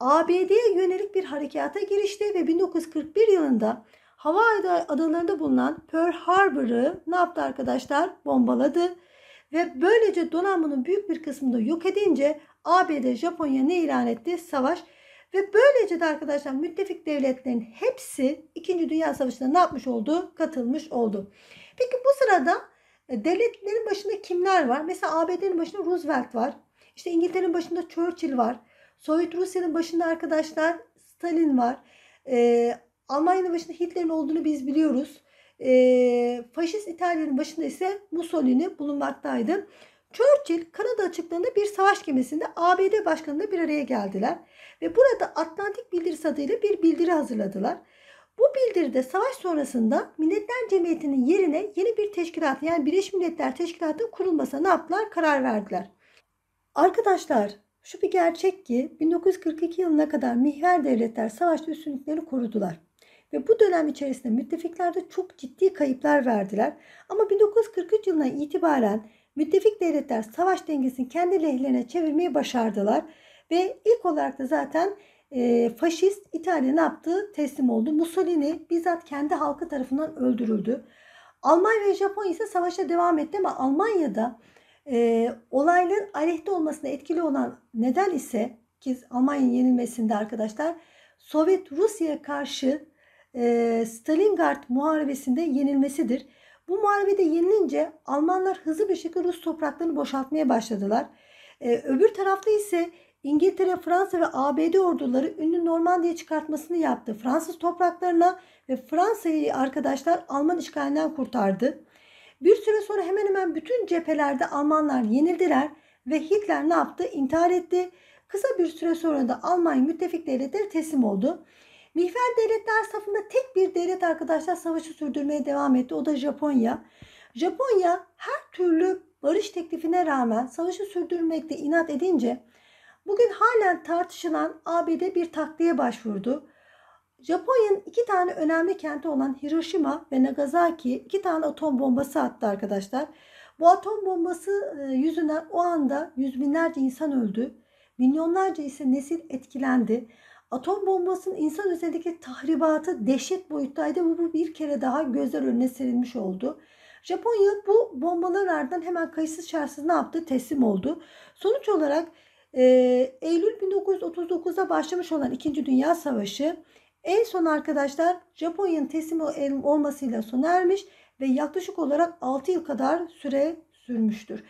ABD'ye yönelik bir harekata girişti ve 1941 yılında Hawaii adalarında bulunan Pearl Harbor'ı ne yaptı arkadaşlar? Bombaladı. Ve böylece donanmanın büyük bir kısmını da yok edince ABD Japonya ne ilan etti? Savaş. Ve böylece de arkadaşlar müttefik devletlerin hepsi 2. Dünya Savaşı'na ne yapmış oldu? Katılmış oldu. Peki bu sırada e, devletlerin başında kimler var? Mesela ABD'nin başında Roosevelt var. İşte İngiltere'nin başında Churchill var. Sovyet Rusya'nın başında arkadaşlar Stalin var. Ee, Almanya'nın başında Hitler'in olduğunu biz biliyoruz. E, faşist İtalya'nın başında ise Mussolini bulunmaktaydı. Churchill Kanada açıklarında bir savaş gemisinde ABD başkanıyla bir araya geldiler ve burada Atlantik bildirisi adıyla bir bildiri hazırladılar. Bu bildiride savaş sonrasında Milletler Cemiyeti'nin yerine yeni bir teşkilat yani Birleşmiş Milletler Teşkilatı kurulmasına ne yaptılar? Karar verdiler. Arkadaşlar şu bir gerçek ki 1942 yılına kadar mihver devletler savaşta üstünlüklerini korudular ve bu dönem içerisinde müttefiklerde çok ciddi kayıplar verdiler. Ama 1943 yılına itibaren müttefik devletler savaş dengesini kendi lehlerine çevirmeyi başardılar. Ve ilk olarak da zaten e, faşist İtalya ne yaptı? Teslim oldu. Mussolini bizzat kendi halkı tarafından öldürüldü. Almanya ve Japonya ise savaşa devam etti ama Almanya'da e, olayların aleyhte olmasına etkili olan neden ise ki Almanya'nın yenilmesinde arkadaşlar Sovyet Rusya'ya karşı ee, Stalingrad muharebesinde yenilmesidir. Bu muharebede yenilince Almanlar hızlı bir şekilde Rus topraklarını boşaltmaya başladılar. Ee, öbür tarafta ise İngiltere, Fransa ve ABD orduları ünlü Normandiya çıkartmasını yaptı. Fransız topraklarına ve Fransa'yı arkadaşlar Alman işgalinden kurtardı. Bir süre sonra hemen hemen bütün cephelerde Almanlar yenildiler ve Hitler ne yaptı? İntihar etti. Kısa bir süre sonra da Almanya müttefik devletleri teslim oldu. Mihver devletler safında tek bir devlet arkadaşlar savaşı sürdürmeye devam etti. O da Japonya. Japonya her türlü barış teklifine rağmen savaşı sürdürmekte inat edince bugün halen tartışılan ABD bir taktiğe başvurdu. Japonya'nın iki tane önemli kenti olan Hiroşima ve Nagasaki iki tane atom bombası attı arkadaşlar. Bu atom bombası e, yüzünden o anda yüz binlerce insan öldü. Milyonlarca ise nesil etkilendi. Atom bombasının insan üzerindeki tahribatı dehşet boyuttaydı ve bu bir kere daha gözler önüne serilmiş oldu. Japonya bu bombalar ardından hemen kayıtsız şartsız ne yaptı? Teslim oldu. Sonuç olarak e, Eylül 1939'da başlamış olan 2. Dünya Savaşı en son arkadaşlar Japonya'nın teslim olmasıyla sona ermiş ve yaklaşık olarak 6 yıl kadar süre sürmüştür.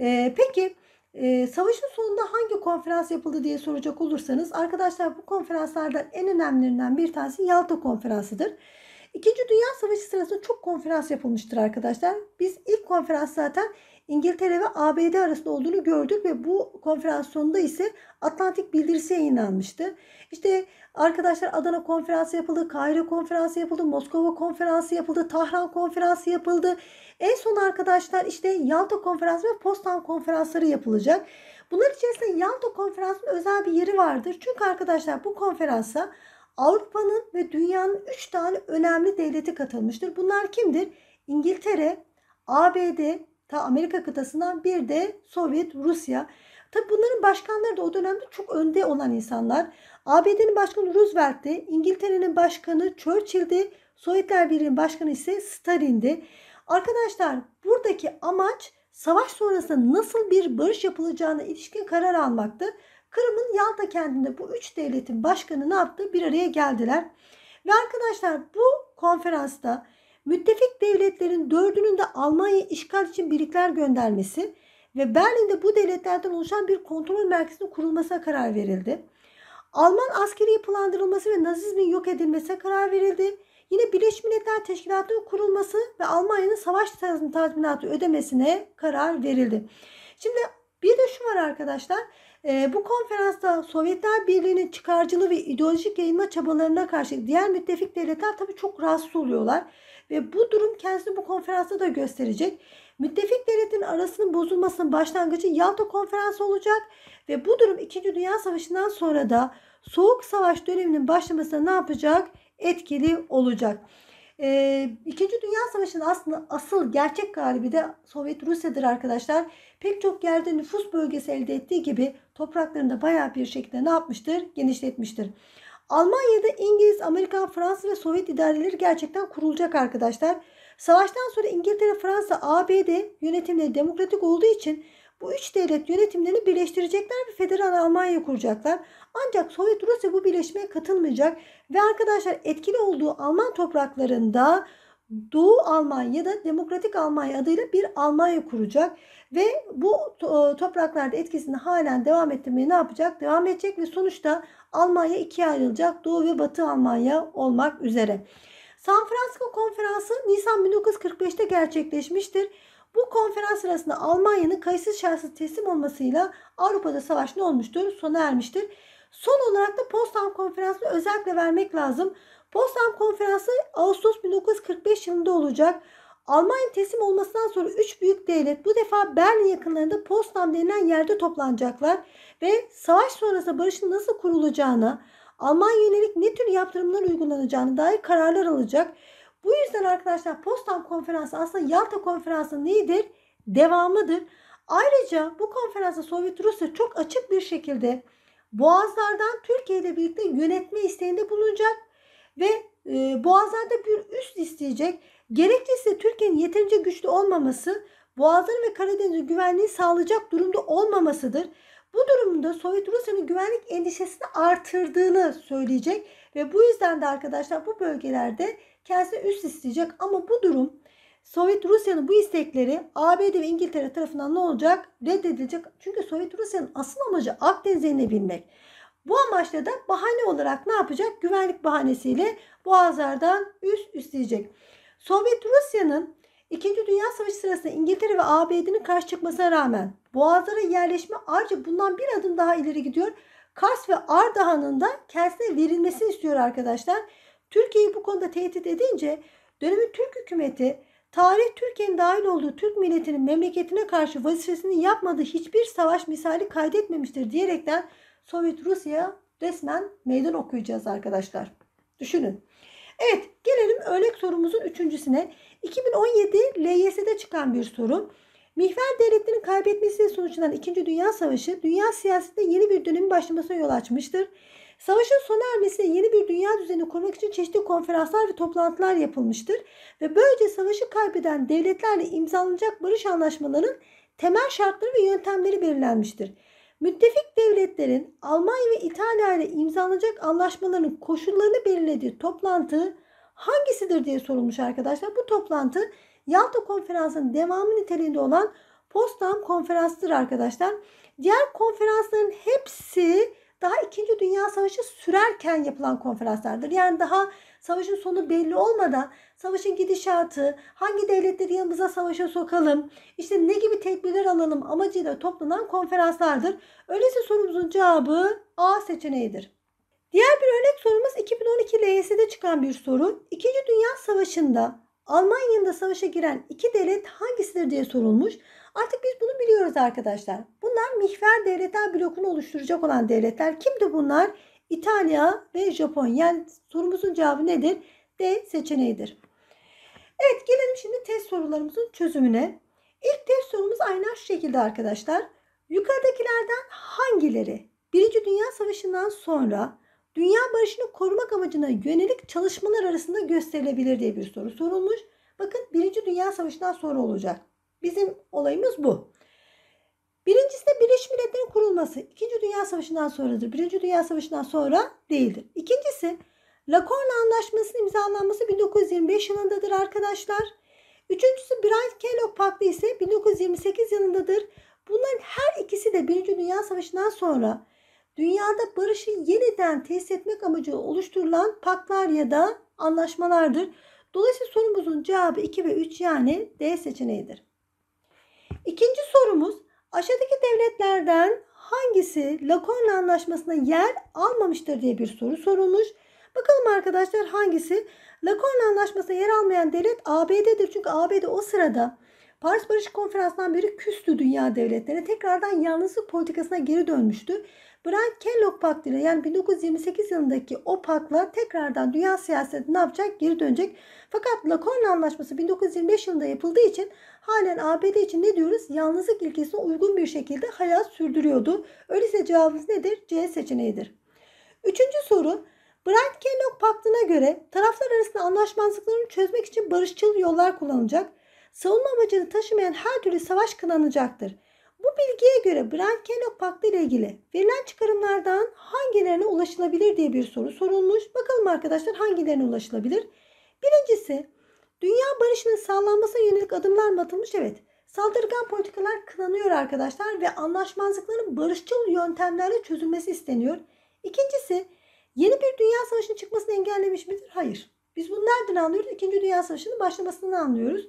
E, peki e, savaşın sonunda hangi konferans yapıldı diye soracak olursanız arkadaşlar bu konferanslardan en önemlilerinden bir tanesi Yalta Konferansı'dır. İkinci Dünya Savaşı sırasında çok konferans yapılmıştır arkadaşlar. Biz ilk konferans zaten İngiltere ve ABD arasında olduğunu gördük ve bu konferans sonunda ise Atlantik bildirisi yayınlanmıştı. İşte arkadaşlar Adana konferansı yapıldı, Kahire konferansı yapıldı, Moskova konferansı yapıldı, Tahran konferansı yapıldı. En son arkadaşlar işte Yalta konferansı ve Postan konferansları yapılacak. Bunlar içerisinde Yalta konferansının özel bir yeri vardır. Çünkü arkadaşlar bu konferansa Avrupa'nın ve dünyanın 3 tane önemli devleti katılmıştır. Bunlar kimdir? İngiltere, ABD, ta Amerika kıtasından bir de Sovyet, Rusya. Tabi bunların başkanları da o dönemde çok önde olan insanlar. ABD'nin başkanı Roosevelt'ti, İngiltere'nin başkanı Churchill'di, Sovyetler Birliği'nin başkanı ise Stalin'di. Arkadaşlar buradaki amaç savaş sonrasında nasıl bir barış yapılacağına ilişkin karar almaktı. Kırım'ın Yalta kendinde bu üç devletin başkanı ne yaptı? Bir araya geldiler. Ve arkadaşlar bu konferansta müttefik devletlerin dördünün de Almanya işgal için birlikler göndermesi ve Berlin'de bu devletlerden oluşan bir kontrol merkezinin kurulmasına karar verildi. Alman askeri yapılandırılması ve Nazizmin yok edilmesine karar verildi. Yine Birleşmiş Milletler Teşkilatı'nın kurulması ve Almanya'nın savaş tazminatı ödemesine karar verildi. Şimdi bir de şu var arkadaşlar. Ee, bu konferansta Sovyetler Birliği'nin çıkarcılığı ve ideolojik yayılma çabalarına karşı diğer müttefik devletler tabii çok rahatsız oluyorlar ve bu durum kendisini bu konferansta da gösterecek. Müttefik devletin arasının bozulmasının başlangıcı Yalta Konferansı olacak ve bu durum 2. Dünya Savaşı'ndan sonra da Soğuk Savaş döneminin başlamasına ne yapacak? Etkili olacak. Ee, İkinci Dünya Savaşı'nın aslında asıl gerçek galibi de Sovyet Rusya'dır arkadaşlar. Pek çok yerde nüfus bölgesi elde ettiği gibi topraklarını da bayağı bir şekilde ne yapmıştır? Genişletmiştir. Almanya'da İngiliz, Amerikan, Fransa ve Sovyet idareleri gerçekten kurulacak arkadaşlar. Savaştan sonra İngiltere, Fransa, ABD yönetimleri demokratik olduğu için bu üç devlet yönetimlerini birleştirecekler ve federal Almanya kuracaklar. Ancak Sovyet Rusya bu birleşmeye katılmayacak ve arkadaşlar etkili olduğu Alman topraklarında Doğu Almanya'da Demokratik Almanya adıyla bir Almanya kuracak ve bu e, topraklarda etkisini halen devam ettirmeye ne yapacak? Devam edecek ve sonuçta Almanya ikiye ayrılacak Doğu ve Batı Almanya olmak üzere. San Francisco Konferansı Nisan 1945'te gerçekleşmiştir. Bu konferans sırasında Almanya'nın kayıtsız şartsız teslim olmasıyla Avrupa'da savaş ne olmuştur? Sona ermiştir. Son olarak da Potsdam Konferansı'nı özellikle vermek lazım. Potsdam Konferansı Ağustos 1945 yılında olacak. Almanya teslim olmasından sonra 3 büyük devlet bu defa Berlin yakınlarında Potsdam denilen yerde toplanacaklar ve savaş sonrası barışın nasıl kurulacağına, Almanya yönelik ne tür yaptırımlar uygulanacağına dair kararlar alacak. Bu yüzden arkadaşlar Potsdam Konferansı aslında Yalta Konferansı nedir? Devamıdır. Ayrıca bu konferansta Sovyet Rusya çok açık bir şekilde Boğazlardan Türkiye ile birlikte yönetme isteğinde bulunacak ve e, Boğazlar'da bir üst isteyecek Gerekçesi Türkiye'nin yeterince güçlü olmaması, Boğazların ve Karadeniz'in güvenliği sağlayacak durumda olmamasıdır. Bu durumda Sovyet Rusya'nın güvenlik endişesini artırdığını söyleyecek ve bu yüzden de arkadaşlar bu bölgelerde kendisi üst isteyecek ama bu durum Sovyet Rusya'nın bu istekleri ABD ve İngiltere tarafından ne olacak? Reddedilecek. Çünkü Sovyet Rusya'nın asıl amacı Akdeniz'e inebilmek. Bu amaçla da bahane olarak ne yapacak? Güvenlik bahanesiyle boğazlardan üst üstleyecek. Sovyet Rusya'nın 2. Dünya Savaşı sırasında İngiltere ve ABD'nin karşı çıkmasına rağmen boğazlara yerleşme ayrıca bundan bir adım daha ileri gidiyor. Kars ve Ardahan'ın da kendisine verilmesini istiyor arkadaşlar. Türkiye'yi bu konuda tehdit edince dönemin Türk hükümeti tarih Türkiye'nin dahil olduğu Türk milletinin memleketine karşı vazifesini yapmadığı hiçbir savaş misali kaydetmemiştir diyerekten Sovyet Rusya resmen meydan okuyacağız arkadaşlar. Düşünün. Evet gelelim örnek sorumuzun üçüncüsüne. 2017 LYS'de çıkan bir soru. Mihver devletlerin kaybetmesi sonuçlanan 2. Dünya Savaşı, dünya siyasetinde yeni bir dönemin başlamasına yol açmıştır. Savaşın sona ermesiyle yeni bir dünya düzeni kurmak için çeşitli konferanslar ve toplantılar yapılmıştır ve böylece savaşı kaybeden devletlerle imzalanacak barış anlaşmalarının temel şartları ve yöntemleri belirlenmiştir. Müttefik devletlerin Almanya ve İtalya ile imzalanacak anlaşmaların koşullarını belirlediği toplantı hangisidir diye sorulmuş arkadaşlar. Bu toplantı Yalta Konferansı'nın devamı niteliğinde olan Potsdam Konferansı'dır arkadaşlar. Diğer konferansların hepsi daha 2. Dünya Savaşı sürerken yapılan konferanslardır. Yani daha savaşın sonu belli olmadan savaşın gidişatı, hangi devletleri yanımıza savaşa sokalım, işte ne gibi tedbirler alalım amacıyla toplanan konferanslardır. Öyleyse sorumuzun cevabı A seçeneğidir. Diğer bir örnek sorumuz 2012 LYS'de çıkan bir soru. İkinci Dünya Savaşı'nda Almanya'nın da savaşa giren iki devlet hangisidir diye sorulmuş. Artık biz bunu biliyoruz arkadaşlar. Bunlar mihver devletler blokunu oluşturacak olan devletler. Kimdi bunlar? İtalya ve Japonya. Yani sorumuzun cevabı nedir? D seçeneğidir. Evet gelelim şimdi test sorularımızın çözümüne. İlk test sorumuz aynen şekilde arkadaşlar. Yukarıdakilerden hangileri Birinci Dünya Savaşı'ndan sonra dünya barışını korumak amacına yönelik çalışmalar arasında gösterilebilir diye bir soru sorulmuş. Bakın Birinci Dünya Savaşı'ndan sonra olacak. Bizim olayımız bu. Birincisi de Birleşmiş Milletler'in kurulması. İkinci Dünya Savaşı'ndan sonradır. Birinci Dünya Savaşı'ndan sonra değildir. İkincisi Lakorna Anlaşması'nın imzalanması 1925 yılındadır arkadaşlar. Üçüncüsü Bright Kellogg Paktı ise 1928 yılındadır. Bunların her ikisi de Birinci Dünya Savaşı'ndan sonra dünyada barışı yeniden tesis etmek amacı oluşturulan paktlar ya da anlaşmalardır. Dolayısıyla sorumuzun cevabı 2 ve 3 yani D seçeneğidir. İkinci sorumuz aşağıdaki devletlerden hangisi Lakorna Anlaşması'na yer almamıştır diye bir soru sorulmuş. Bakalım arkadaşlar hangisi? Lacan Anlaşması'na yer almayan devlet ABD'dir. Çünkü ABD o sırada Paris Barış Konferansı'ndan beri küstü dünya devletlerine. Tekrardan yalnızlık politikasına geri dönmüştü. Brian Kellogg Paktı'yla yani 1928 yılındaki o pakla tekrardan dünya siyaseti ne yapacak? Geri dönecek. Fakat Lacan Anlaşması 1925 yılında yapıldığı için halen ABD için ne diyoruz? Yalnızlık ilkesine uygun bir şekilde hayat sürdürüyordu. Öyleyse cevabımız nedir? C seçeneğidir. Üçüncü soru Bright-Kellogg Paktı'na göre taraflar arasında anlaşmazlıklarını çözmek için barışçıl yollar kullanılacak, savunma amacını taşımayan her türlü savaş kınanacaktır. Bu bilgiye göre Bright-Kellogg Paktı ile ilgili verilen çıkarımlardan hangilerine ulaşılabilir diye bir soru sorulmuş. Bakalım arkadaşlar hangilerine ulaşılabilir? Birincisi, dünya barışının sağlanmasına yönelik adımlar mı atılmış? Evet. Saldırgan politikalar kınanıyor arkadaşlar ve anlaşmazlıkların barışçıl yöntemlerle çözülmesi isteniyor. İkincisi, Yeni bir dünya savaşının çıkmasını engellemiş midir? Hayır. Biz bunu nereden anlıyoruz? İkinci Dünya Savaşı'nın başlamasını anlıyoruz.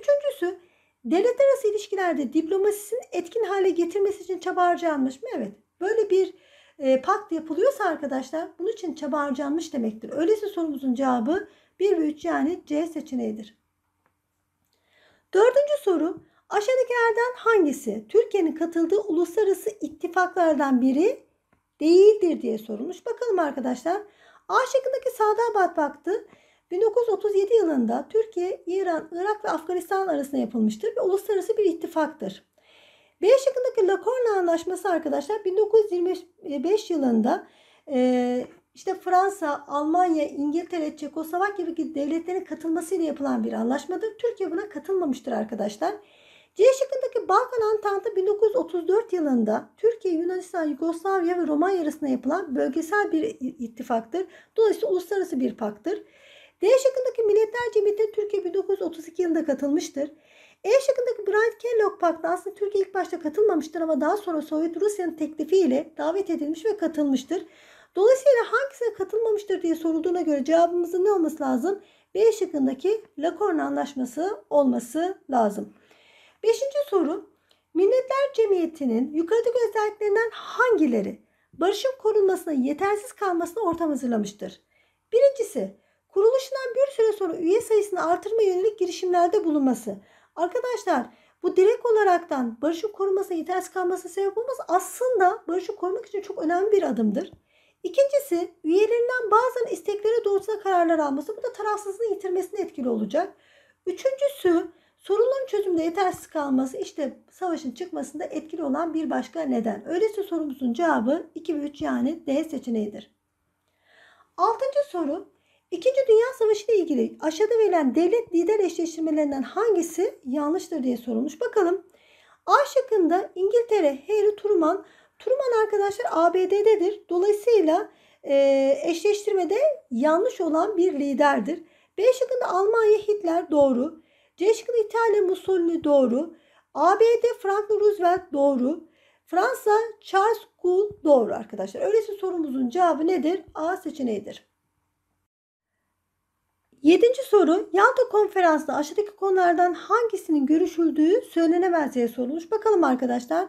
Üçüncüsü devletler arası ilişkilerde diplomasisinin etkin hale getirmesi için çaba harcanmış mı? Evet. Böyle bir e, pakt yapılıyorsa arkadaşlar bunun için çaba harcanmış demektir. Öyleyse sorumuzun cevabı 1 ve 3 yani C seçeneğidir. Dördüncü soru aşağıdakilerden hangisi Türkiye'nin katıldığı uluslararası ittifaklardan biri değildir diye sorulmuş. Bakalım arkadaşlar. A şıkkındaki Sadabat Paktı 1937 yılında Türkiye, İran, Irak ve Afganistan arasında yapılmıştır ve uluslararası bir ittifaktır. B şıkkındaki Lacorna Anlaşması arkadaşlar 1925 yılında e, işte Fransa, Almanya, İngiltere, Çekoslovakya gibi devletlerin katılmasıyla yapılan bir anlaşmadır. Türkiye buna katılmamıştır arkadaşlar. C şıkkındaki Balkan Antantı 1934 yılında Türkiye, Yunanistan, Yugoslavya ve Romanya arasında yapılan bölgesel bir ittifaktır. Dolayısıyla uluslararası bir paktır. D şıkkındaki Milletler Cemiyeti Türkiye 1932 yılında katılmıştır. E şıkkındaki Bright-Kellogg Paktı aslında Türkiye ilk başta katılmamıştır ama daha sonra Sovyet Rusya'nın teklifiyle davet edilmiş ve katılmıştır. Dolayısıyla hangisine katılmamıştır diye sorulduğuna göre cevabımızın ne olması lazım? B şıkkındaki Lacorne Anlaşması olması lazım. Beşinci soru. Milletler Cemiyeti'nin yukarıdaki özelliklerinden hangileri barışın korunmasına yetersiz kalmasına ortam hazırlamıştır? Birincisi, kuruluşundan bir süre sonra üye sayısını artırma yönelik girişimlerde bulunması. Arkadaşlar bu direkt olaraktan barışın korunmasına yetersiz kalmasına sebep olmaz. Aslında barışı korumak için çok önemli bir adımdır. İkincisi üyelerinden bazen isteklere doğrultusunda kararlar alması. Bu da tarafsızlığını yitirmesine etkili olacak. Üçüncüsü Sorunun çözümde yetersiz kalması işte savaşın çıkmasında etkili olan bir başka neden. Öyleyse sorumuzun cevabı 2 ve 3 yani D seçeneğidir. Altıncı soru. İkinci Dünya Savaşı ile ilgili aşağıda verilen devlet lider eşleştirmelerinden hangisi yanlıştır diye sorulmuş. Bakalım. A şıkkında İngiltere Harry Truman. Truman arkadaşlar ABD'dedir. Dolayısıyla e, eşleştirmede yanlış olan bir liderdir. B şıkkında Almanya Hitler doğru. Coşkun İtalya Mussolini doğru. ABD Franklin Roosevelt doğru. Fransa Charles Gould doğru arkadaşlar. Öylesi sorumuzun cevabı nedir? A seçeneğidir. Yedinci soru Yalta konferansında aşağıdaki konulardan hangisinin görüşüldüğü söylenemez diye sorulmuş. Bakalım arkadaşlar.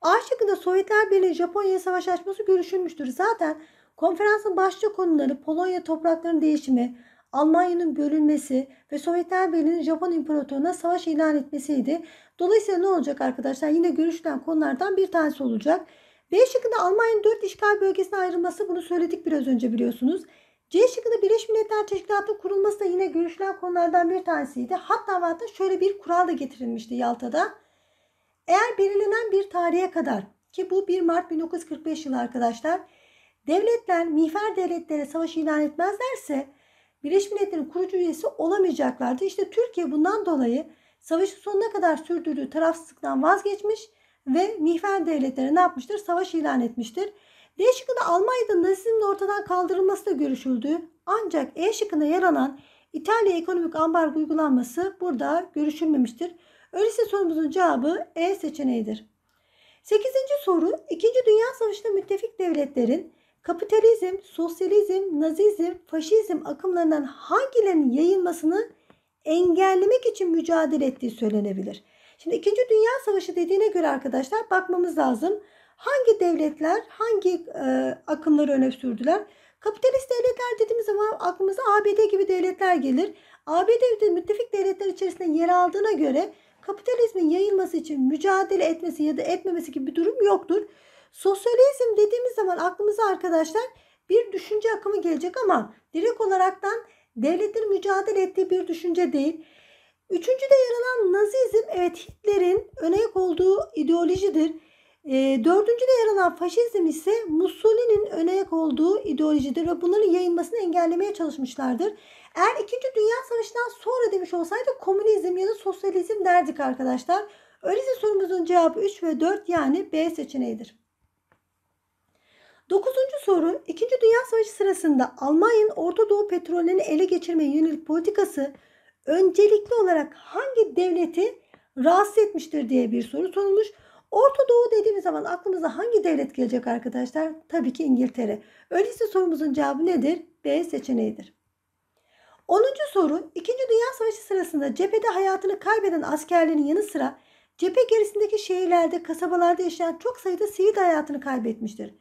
A şıkkında Sovyetler Birliği Japonya savaş açması görüşülmüştür. Zaten konferansın başlıca konuları Polonya topraklarının değişimi, Almanya'nın bölünmesi ve Sovyetler Birliği'nin Japon İmparatorluğu'na savaş ilan etmesiydi. Dolayısıyla ne olacak arkadaşlar? Yine görüşülen konulardan bir tanesi olacak. B şıkkında Almanya'nın 4 işgal bölgesine ayrılması bunu söyledik biraz önce biliyorsunuz. C şıkkında Birleşmiş Milletler Teşkilatı'nın kurulması da yine görüşülen konulardan bir tanesiydi. Hatta hatta şöyle bir kural da getirilmişti Yalta'da. Eğer belirlenen bir tarihe kadar ki bu 1 Mart 1945 yılı arkadaşlar devletler miğfer devletlere savaş ilan etmezlerse Birleşmiş Milletler'in kurucu üyesi olamayacaklardı. İşte Türkiye bundan dolayı savaşı sonuna kadar sürdürdüğü tarafsızlıktan vazgeçmiş ve mihver devletleri ne yapmıştır? Savaş ilan etmiştir. D şıkkında Almanya'da nazizmin ortadan kaldırılması da görüşüldü. Ancak E şıkkında yer alan İtalya ekonomik ambargo uygulanması burada görüşülmemiştir. Öyleyse sorumuzun cevabı E seçeneğidir. 8. soru 2. Dünya Savaşı'nda müttefik devletlerin kapitalizm, sosyalizm, nazizm, faşizm akımlarından hangilerinin yayılmasını engellemek için mücadele ettiği söylenebilir. Şimdi 2. Dünya Savaşı dediğine göre arkadaşlar bakmamız lazım. Hangi devletler hangi e, akımları öne sürdüler? Kapitalist devletler dediğimiz zaman aklımıza ABD gibi devletler gelir. ABD müttefik devletler içerisinde yer aldığına göre kapitalizmin yayılması için mücadele etmesi ya da etmemesi gibi bir durum yoktur. Sosyalizm dediğimiz zaman aklımıza arkadaşlar bir düşünce akımı gelecek ama direkt olaraktan devletin mücadele ettiği bir düşünce değil. Üçüncüde yer alan Nazizm evet Hitler'in öne olduğu ideolojidir. E, dördüncüde yer alan faşizm ise Mussolini'nin öne olduğu ideolojidir ve bunların yayılmasını engellemeye çalışmışlardır. Eğer 2. Dünya Savaşı'ndan sonra demiş olsaydı komünizm ya da sosyalizm derdik arkadaşlar. Öyleyse sorumuzun cevabı 3 ve 4 yani B seçeneğidir. Dokuzuncu soru, İkinci Dünya Savaşı sırasında Almanya'nın Orta Doğu petrolünü ele geçirmeye yönelik politikası öncelikli olarak hangi devleti rahatsız etmiştir diye bir soru sorulmuş. Orta Doğu dediğimiz zaman aklımıza hangi devlet gelecek arkadaşlar? Tabii ki İngiltere. Öyleyse sorumuzun cevabı nedir? B seçeneğidir. 10. soru 2. Dünya Savaşı sırasında cephede hayatını kaybeden askerlerin yanı sıra cephe gerisindeki şehirlerde, kasabalarda yaşayan çok sayıda sivil hayatını kaybetmiştir.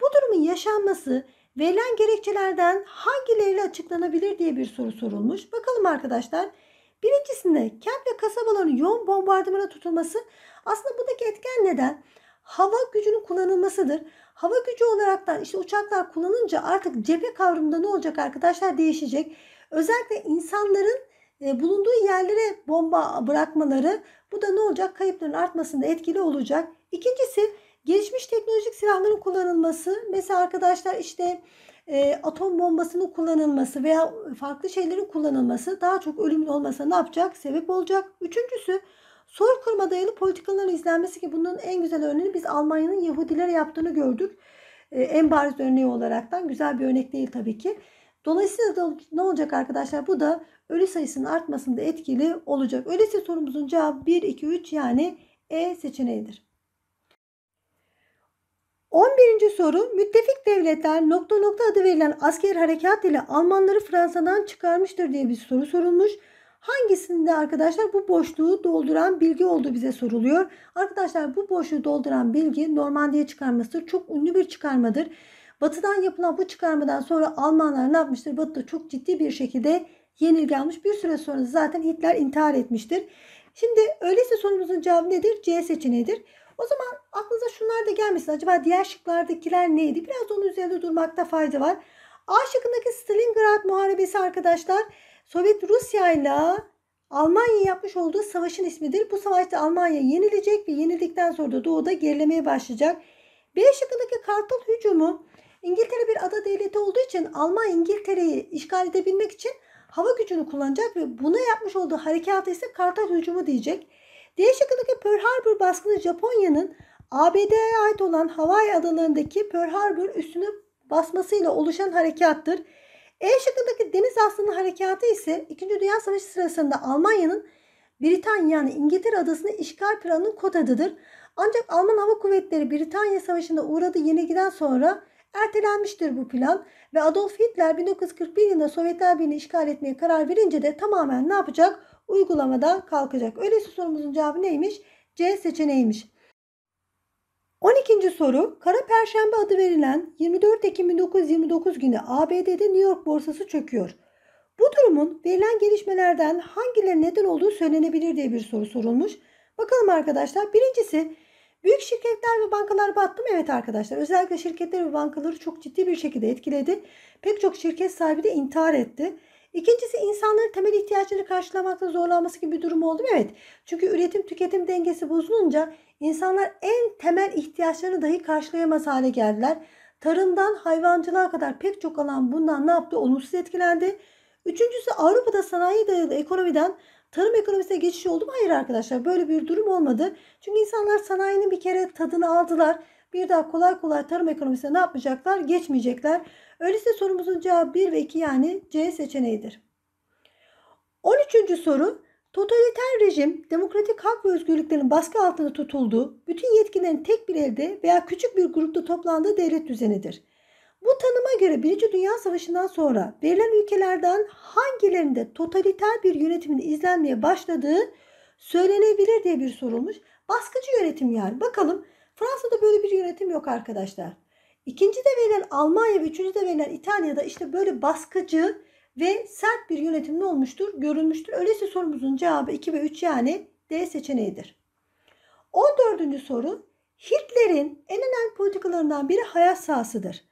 Bu durumun yaşanması verilen gerekçelerden hangileriyle açıklanabilir diye bir soru sorulmuş. Bakalım arkadaşlar. Birincisinde kent ve kasabaların yoğun bombardımana tutulması aslında buradaki etken neden? Hava gücünün kullanılmasıdır. Hava gücü olarak da işte uçaklar kullanınca artık cephe kavramında ne olacak arkadaşlar değişecek. Özellikle insanların e, bulunduğu yerlere bomba bırakmaları bu da ne olacak? Kayıpların artmasında etkili olacak. İkincisi Gelişmiş teknolojik silahların kullanılması, mesela arkadaşlar işte e, atom bombasının kullanılması veya farklı şeylerin kullanılması daha çok ölümlü olmasa ne yapacak? Sebep olacak. Üçüncüsü soykırma dayalı politikaların izlenmesi ki bunun en güzel örneğini biz Almanya'nın Yahudilere yaptığını gördük. E, en bariz örneği olaraktan güzel bir örnek değil tabii ki. Dolayısıyla da ne olacak arkadaşlar? Bu da ölü sayısının artmasında etkili olacak. Öyleyse sorumuzun cevabı 1, 2, 3 yani E seçeneğidir. 11. soru müttefik devletler nokta nokta adı verilen asker harekat ile Almanları Fransa'dan çıkarmıştır diye bir soru sorulmuş. Hangisinde arkadaşlar bu boşluğu dolduran bilgi olduğu bize soruluyor. Arkadaşlar bu boşluğu dolduran bilgi Normandiya çıkarmasıdır. Çok ünlü bir çıkarmadır. Batı'dan yapılan bu çıkarmadan sonra Almanlar ne yapmıştır? Batı'da çok ciddi bir şekilde yenilgi almış. Bir süre sonra zaten Hitler intihar etmiştir. Şimdi öyleyse sorumuzun cevabı nedir? C seçeneğidir. O zaman aklınıza şunlar da gelmesin. Acaba diğer şıklardakiler neydi? Biraz onun üzerinde durmakta fayda var. A şıkkındaki Stalingrad Muharebesi arkadaşlar Sovyet Rusya ile Almanya yapmış olduğu savaşın ismidir. Bu savaşta Almanya yenilecek ve yenildikten sonra da doğuda gerilemeye başlayacak. B şıkkındaki Kartal hücumu İngiltere bir ada devleti olduğu için Alman İngiltere'yi işgal edebilmek için hava gücünü kullanacak ve buna yapmış olduğu harekatı ise Kartal hücumu diyecek. D şıkkındaki Pearl Harbor baskını Japonya'nın ABD'ye ait olan Hawaii adalarındaki Pearl Harbor üstünü basmasıyla oluşan harekattır. E şıkkındaki deniz aslanı harekatı ise 2. Dünya Savaşı sırasında Almanya'nın Britanya yani İngiltere adasını işgal planının kod adıdır. Ancak Alman Hava Kuvvetleri Britanya Savaşı'nda uğradığı yenilgiden sonra ertelenmiştir bu plan ve Adolf Hitler 1941 yılında Sovyetler Birliği'ni işgal etmeye karar verince de tamamen ne yapacak? uygulamada kalkacak. Öyleyse sorumuzun cevabı neymiş? C seçeneğiymiş. 12. soru Kara Perşembe adı verilen 24 Ekim 1929 günü ABD'de New York borsası çöküyor. Bu durumun verilen gelişmelerden hangileri neden olduğu söylenebilir diye bir soru sorulmuş. Bakalım arkadaşlar birincisi büyük şirketler ve bankalar battı mı? Evet arkadaşlar özellikle şirketler ve bankaları çok ciddi bir şekilde etkiledi. Pek çok şirket sahibi de intihar etti. İkincisi insanların temel ihtiyaçları karşılamakta zorlanması gibi bir durum oldu Evet. Çünkü üretim tüketim dengesi bozulunca insanlar en temel ihtiyaçlarını dahi karşılayamaz hale geldiler. Tarımdan hayvancılığa kadar pek çok alan bundan ne yaptı? Olumsuz etkilendi. Üçüncüsü Avrupa'da sanayi dayalı ekonomiden tarım ekonomisine geçiş oldu mu? Hayır arkadaşlar böyle bir durum olmadı. Çünkü insanlar sanayinin bir kere tadını aldılar. Bir daha kolay kolay tarım ekonomisine ne yapmayacaklar? Geçmeyecekler. Öyleyse sorumuzun cevabı 1 ve 2 yani C seçeneğidir. 13. soru Totaliter rejim demokratik hak ve özgürlüklerin baskı altında tutulduğu, bütün yetkilerin tek bir elde veya küçük bir grupta toplandığı devlet düzenidir. Bu tanıma göre 1. Dünya Savaşı'ndan sonra verilen ülkelerden hangilerinde totaliter bir yönetimin izlenmeye başladığı söylenebilir diye bir sorulmuş. Baskıcı yönetim yani. Bakalım Fransa'da böyle bir yönetim yok arkadaşlar. İkinci de verilen Almanya ve üçüncü de verilen İtalya'da işte böyle baskıcı ve sert bir yönetim ne olmuştur, görülmüştür. Öyleyse sorumuzun cevabı 2 ve 3 yani D seçeneğidir. 14. soru Hitler'in en önemli politikalarından biri hayat sahasıdır.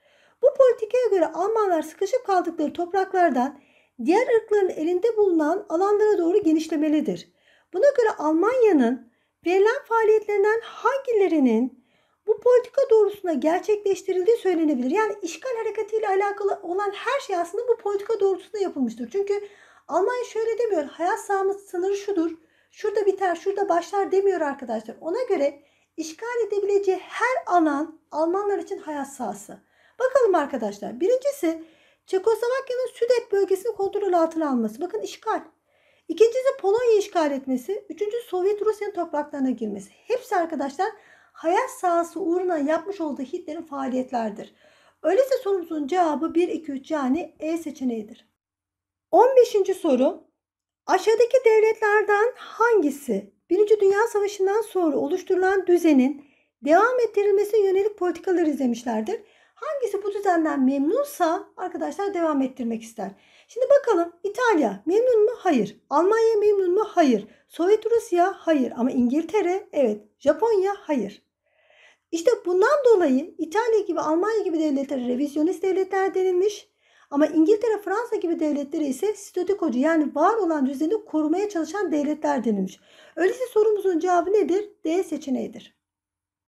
Bu politikaya göre Almanlar sıkışıp kaldıkları topraklardan diğer ırkların elinde bulunan alanlara doğru genişlemelidir. Buna göre Almanya'nın verilen faaliyetlerinden hangilerinin bu politika doğrusuna gerçekleştirildiği söylenebilir. Yani işgal hareketiyle alakalı olan her şey aslında bu politika doğrultusunda yapılmıştır. Çünkü Almanya şöyle demiyor. Hayat sahamız sınırı şudur. Şurada biter, şurada başlar demiyor arkadaşlar. Ona göre işgal edebileceği her alan Almanlar için hayat sahası. Bakalım arkadaşlar. Birincisi Çekoslovakya'nın Südet bölgesini kontrol altına alması. Bakın işgal. İkincisi Polonya işgal etmesi. Üçüncüsü Sovyet Rusya'nın topraklarına girmesi. Hepsi arkadaşlar hayat sahası uğruna yapmış olduğu Hitler'in faaliyetlerdir. Öyleyse sorumuzun cevabı 1, 2, 3 yani E seçeneğidir. 15. soru. Aşağıdaki devletlerden hangisi 1. Dünya Savaşı'ndan sonra oluşturulan düzenin devam ettirilmesine yönelik politikalar izlemişlerdir? Hangisi bu düzenden memnunsa arkadaşlar devam ettirmek ister. Şimdi bakalım İtalya memnun mu? Hayır. Almanya memnun mu? Hayır. Sovyet Rusya? Hayır. Ama İngiltere? Evet. Japonya? Hayır. İşte bundan dolayı İtalya gibi Almanya gibi devletlere revizyonist devletler denilmiş. Ama İngiltere, Fransa gibi devletleri ise statikocu yani var olan düzeni korumaya çalışan devletler denilmiş. Öyleyse sorumuzun cevabı nedir? D seçeneğidir.